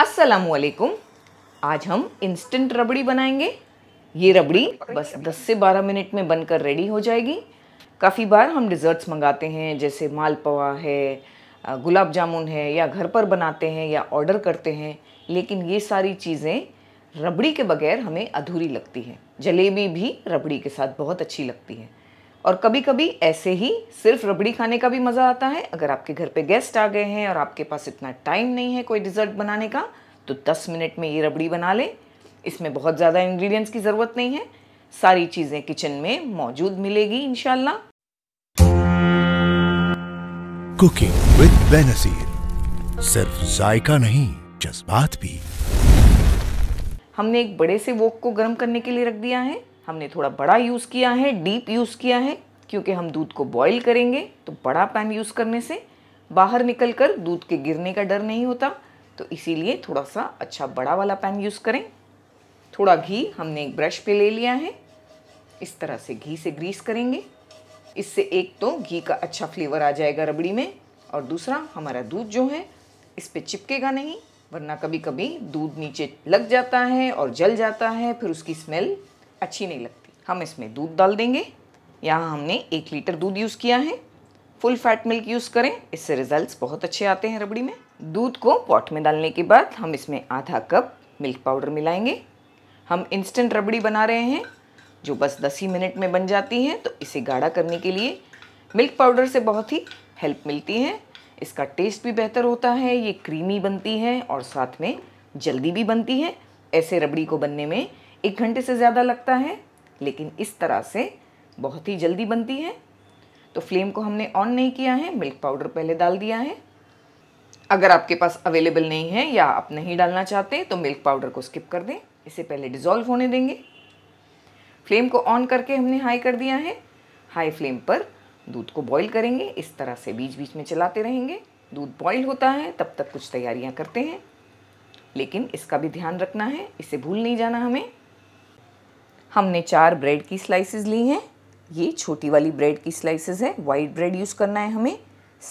असलकुम आज हम इंस्टेंट रबड़ी बनाएंगे ये रबड़ी बस 10 से 12 मिनट में बनकर रेडी हो जाएगी काफ़ी बार हम डिज़र्ट्स मंगाते हैं जैसे मालपवा है गुलाब जामुन है या घर पर बनाते हैं या ऑर्डर करते हैं लेकिन ये सारी चीज़ें रबड़ी के बगैर हमें अधूरी लगती है जलेबी भी रबड़ी के साथ बहुत अच्छी लगती है और कभी कभी ऐसे ही सिर्फ रबड़ी खाने का भी मज़ा आता है अगर आपके घर पे गेस्ट आ गए हैं और आपके पास इतना टाइम नहीं है कोई डिज़र्ट बनाने का तो 10 मिनट में ये रबड़ी बना लें इसमें बहुत ज़्यादा इंग्रेडिएंट्स की ज़रूरत नहीं है सारी चीज़ें किचन में मौजूद मिलेगी इन कुकिंग विद बेनसीर सिर्फ जायका नहीं जज्बात भी हमने एक बड़े से वोक को गर्म करने के लिए रख दिया है हमने थोड़ा बड़ा यूज़ किया है डीप यूज़ किया है क्योंकि हम दूध को बॉईल करेंगे तो बड़ा पैन यूज़ करने से बाहर निकल कर दूध के गिरने का डर नहीं होता तो इसीलिए थोड़ा सा अच्छा बड़ा वाला पैन यूज़ करें थोड़ा घी हमने एक ब्रश पे ले लिया है इस तरह से घी से ग्रीस करेंगे इससे एक तो घी का अच्छा फ्लेवर आ जाएगा रबड़ी में और दूसरा हमारा दूध जो है इस पर चिपकेगा नहीं वरना कभी कभी दूध नीचे लग जाता है और जल जाता है फिर उसकी स्मेल अच्छी नहीं लगती हम इसमें दूध डाल देंगे यहाँ हमने एक लीटर दूध यूज़ किया है फुल फैट मिल्क यूज़ करें इससे रिजल्ट्स बहुत अच्छे आते हैं रबड़ी में दूध को पॉट में डालने के बाद हम इसमें आधा कप मिल्क पाउडर मिलाएंगे हम इंस्टेंट रबड़ी बना रहे हैं जो बस दस ही मिनट में बन जाती है तो इसे गाढ़ा करने के लिए मिल्क पाउडर से बहुत ही हेल्प मिलती है इसका टेस्ट भी बेहतर होता है ये क्रीमी बनती है और साथ में जल्दी भी बनती है ऐसे रबड़ी को बनने में एक घंटे से ज़्यादा लगता है लेकिन इस तरह से बहुत ही जल्दी बनती है तो फ्लेम को हमने ऑन नहीं किया है मिल्क पाउडर पहले डाल दिया है अगर आपके पास अवेलेबल नहीं है या आप नहीं डालना चाहते तो मिल्क पाउडर को स्किप कर दें इसे पहले डिज़ोल्व होने देंगे फ्लेम को ऑन करके हमने हाई कर दिया है हाई फ्लेम पर दूध को बॉईल करेंगे इस तरह से बीच बीच में चलाते रहेंगे दूध बॉईल होता है तब तक कुछ तैयारियां करते हैं लेकिन इसका भी ध्यान रखना है इसे भूल नहीं जाना हमें हमने चार ब्रेड की स्लाइसेस ली हैं ये छोटी वाली ब्रेड की स्लाइसेस है वाइट ब्रेड यूज़ करना है हमें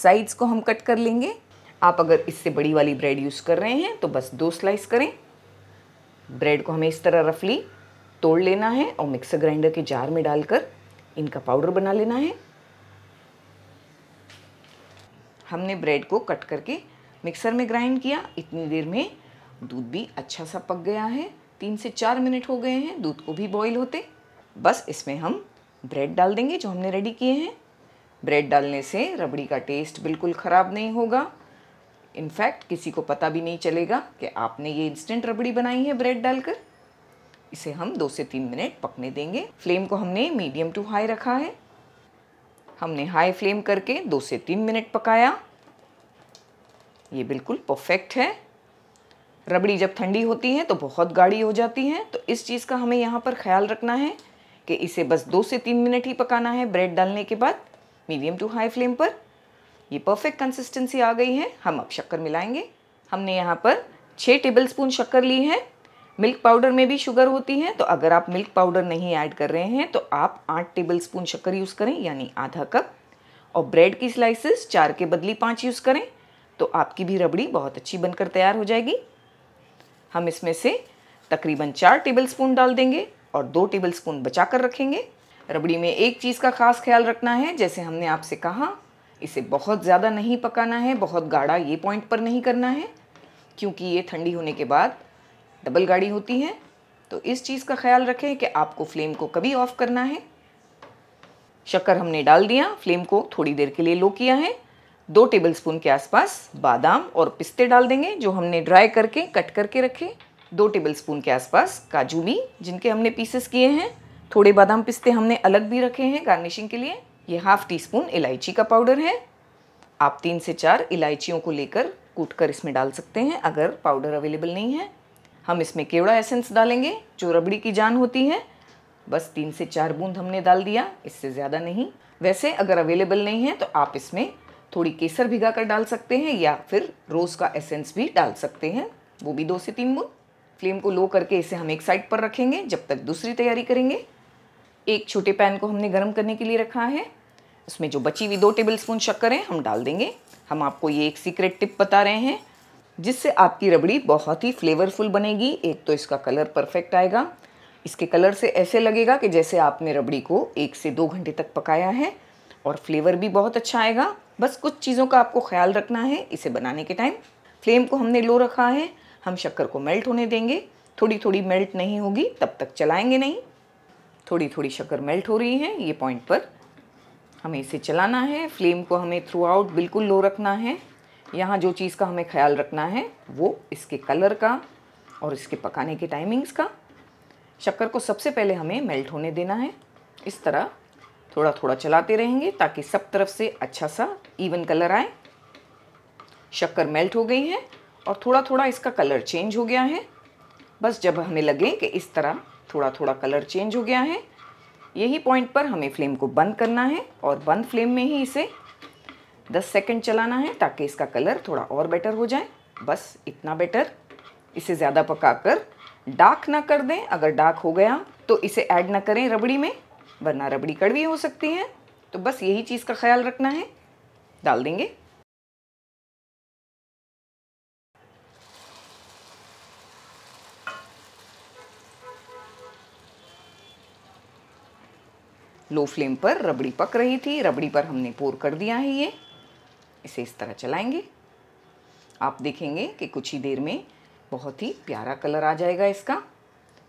साइड्स को हम कट कर लेंगे आप अगर इससे बड़ी वाली ब्रेड यूज़ कर रहे हैं तो बस दो स्लाइस करें ब्रेड को हमें इस तरह रफली तोड़ लेना है और मिक्सर ग्राइंडर के जार में डालकर इनका पाउडर बना लेना है हमने ब्रेड को कट करके मिक्सर में ग्राइंड किया इतनी देर में दूध भी अच्छा सा पक गया है तीन से चार मिनट हो गए हैं दूध को भी बॉईल होते बस इसमें हम ब्रेड डाल देंगे जो हमने रेडी किए हैं ब्रेड डालने से रबड़ी का टेस्ट बिल्कुल ख़राब नहीं होगा इनफैक्ट किसी को पता भी नहीं चलेगा कि आपने ये इंस्टेंट रबड़ी बनाई है ब्रेड डालकर इसे हम दो से तीन मिनट पकने देंगे फ्लेम को हमने मीडियम टू हाई रखा है हमने हाई फ्लेम करके दो से तीन मिनट पकाया ये बिल्कुल परफेक्ट है रबड़ी जब ठंडी होती है तो बहुत गाढ़ी हो जाती है तो इस चीज़ का हमें यहाँ पर ख्याल रखना है कि इसे बस दो से तीन मिनट ही पकाना है ब्रेड डालने के बाद मीडियम टू हाई फ्लेम पर ये परफेक्ट कंसिस्टेंसी आ गई है हम अब शक्कर मिलाएंगे हमने यहाँ पर छः टेबल स्पून शक्कर ली है मिल्क पाउडर में भी शुगर होती है तो अगर आप मिल्क पाउडर नहीं ऐड कर रहे हैं तो आप आठ टेबल स्पून शक्कर यूज़ करें यानी आधा कप और ब्रेड की स्लाइसेस चार के बदली पाँच यूज़ करें तो आपकी भी रबड़ी बहुत अच्छी बनकर तैयार हो जाएगी हम इसमें से तकरीबन चार टेबलस्पून डाल देंगे और दो टेबलस्पून बचा कर रखेंगे रबड़ी में एक चीज़ का खास ख्याल रखना है जैसे हमने आपसे कहा इसे बहुत ज़्यादा नहीं पकाना है बहुत गाढ़ा ये पॉइंट पर नहीं करना है क्योंकि ये ठंडी होने के बाद डबल गाढ़ी होती है तो इस चीज़ का ख्याल रखें कि आपको फ्लेम को कभी ऑफ़ करना है शक्कर हमने डाल दिया फ्लेम को थोड़ी देर के लिए लो किया है दो टेबलस्पून के आसपास बादाम और पिस्ते डाल देंगे जो हमने ड्राई करके कट करके रखे दो टेबलस्पून के आसपास काजू भी जिनके हमने पीसेस किए हैं थोड़े बादाम पिस्ते हमने अलग भी रखे हैं गार्निशिंग के लिए ये हाफ़ टी स्पून इलायची का पाउडर है आप तीन से चार इलायचियों को लेकर कूट कर इसमें डाल सकते हैं अगर पाउडर अवेलेबल नहीं है हम इसमें केवड़ा एसेंस डालेंगे जो रबड़ी की जान होती है बस तीन से चार बूंद हमने डाल दिया इससे ज़्यादा नहीं वैसे अगर अवेलेबल नहीं है तो आप इसमें थोड़ी केसर भिगा कर डाल सकते हैं या फिर रोज़ का एसेंस भी डाल सकते हैं वो भी दो से तीन बूंद फ्लेम को लो करके इसे हम एक साइड पर रखेंगे जब तक दूसरी तैयारी करेंगे एक छोटे पैन को हमने गर्म करने के लिए रखा है उसमें जो बची हुई दो टेबल स्पून शक्कर हैं हम डाल देंगे हम आपको ये एक सीक्रेट टिप बता रहे हैं जिससे आपकी रबड़ी बहुत ही फ्लेवरफुल बनेगी एक तो इसका कलर परफेक्ट आएगा इसके कलर से ऐसे लगेगा कि जैसे आपने रबड़ी को एक से दो घंटे तक पकाया है और फ्लेवर भी बहुत अच्छा आएगा बस कुछ चीज़ों का आपको ख्याल रखना है इसे बनाने के टाइम फ्लेम को हमने लो रखा है हम शक्कर को मेल्ट होने देंगे थोड़ी थोड़ी मेल्ट नहीं होगी तब तक चलाएंगे नहीं थोड़ी थोड़ी शक्कर मेल्ट हो रही है ये पॉइंट पर हमें इसे चलाना है फ्लेम को हमें थ्रू आउट बिल्कुल लो रखना है यहाँ जो चीज़ का हमें ख्याल रखना है वो इसके कलर का और इसके पकाने के टाइमिंग्स का शक्कर को सबसे पहले हमें मेल्ट होने देना है इस तरह थोड़ा थोड़ा चलाते रहेंगे ताकि सब तरफ से अच्छा सा इवन कलर आए शक्कर मेल्ट हो गई है और थोड़ा थोड़ा इसका कलर चेंज हो गया है बस जब हमें लगे कि इस तरह थोड़ा थोड़ा कलर चेंज हो गया है यही पॉइंट पर हमें फ्लेम को बंद करना है और बंद फ्लेम में ही इसे 10 सेकंड चलाना है ताकि इसका कलर थोड़ा और बेटर हो जाए बस इतना बेटर इसे ज़्यादा पकाकर डार्क ना कर दें अगर डार्क हो गया तो इसे ऐड ना करें रबड़ी में वरना रबड़ी कड़वी हो सकती है तो बस यही चीज़ का ख्याल रखना है डाल देंगे लो फ्लेम पर रबड़ी पक रही थी रबड़ी पर हमने पोर कर दिया है ये इसे इस तरह चलाएंगे आप देखेंगे कि कुछ ही देर में बहुत ही प्यारा कलर आ जाएगा इसका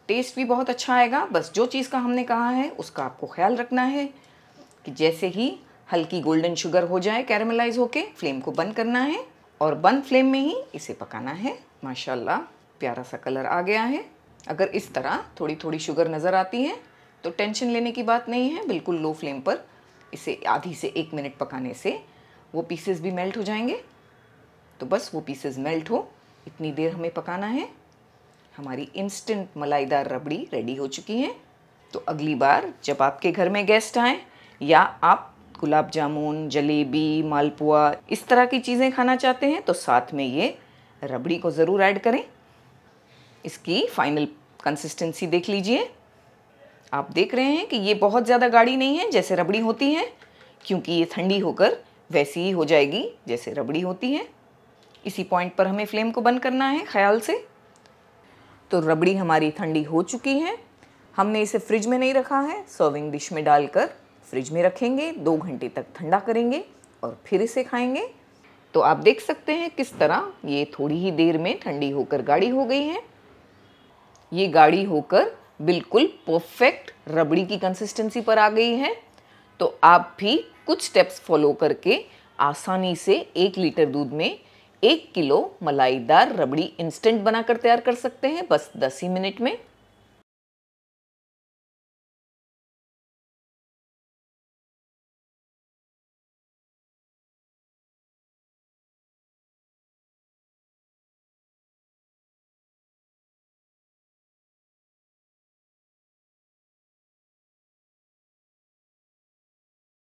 टेस्ट भी बहुत अच्छा आएगा बस जो चीज़ का हमने कहा है उसका आपको ख्याल रखना है कि जैसे ही हल्की गोल्डन शुगर हो जाए कैरमलाइज होके फ्लेम को बंद करना है और बंद फ्लेम में ही इसे पकाना है माशाल्लाह प्यारा सा कलर आ गया है अगर इस तरह थोड़ी थोड़ी शुगर नज़र आती है तो टेंशन लेने की बात नहीं है बिल्कुल लो फ्लेम पर इसे आधी से एक मिनट पकाने से वो पीसेस भी मेल्ट हो जाएंगे तो बस वो पीसेस मेल्ट हो इतनी देर हमें पकाना है हमारी इंस्टेंट मलाईदार रबड़ी रेडी हो चुकी है तो अगली बार जब आपके घर में गेस्ट आएँ या आप गुलाब जामुन जलेबी मालपुआ इस तरह की चीज़ें खाना चाहते हैं तो साथ में ये रबड़ी को ज़रूर ऐड करें इसकी फाइनल कंसिस्टेंसी देख लीजिए आप देख रहे हैं कि ये बहुत ज़्यादा गाढ़ी नहीं है जैसे रबड़ी होती है क्योंकि ये ठंडी होकर वैसी ही हो जाएगी जैसे रबड़ी होती है इसी पॉइंट पर हमें फ्लेम को बंद करना है ख्याल से तो रबड़ी हमारी ठंडी हो चुकी है हमने इसे फ्रिज में नहीं रखा है सर्विंग डिश में डालकर फ्रिज में रखेंगे दो घंटे तक ठंडा करेंगे और फिर इसे खाएंगे तो आप देख सकते हैं किस तरह ये थोड़ी ही देर में ठंडी होकर गाढ़ी हो गई है ये गाढ़ी होकर बिल्कुल परफेक्ट रबड़ी की कंसिस्टेंसी पर आ गई है तो आप भी कुछ स्टेप्स फॉलो करके आसानी से एक लीटर दूध में एक किलो मलाईदार रबड़ी इंस्टेंट बनाकर तैयार कर सकते हैं बस दस ही मिनट में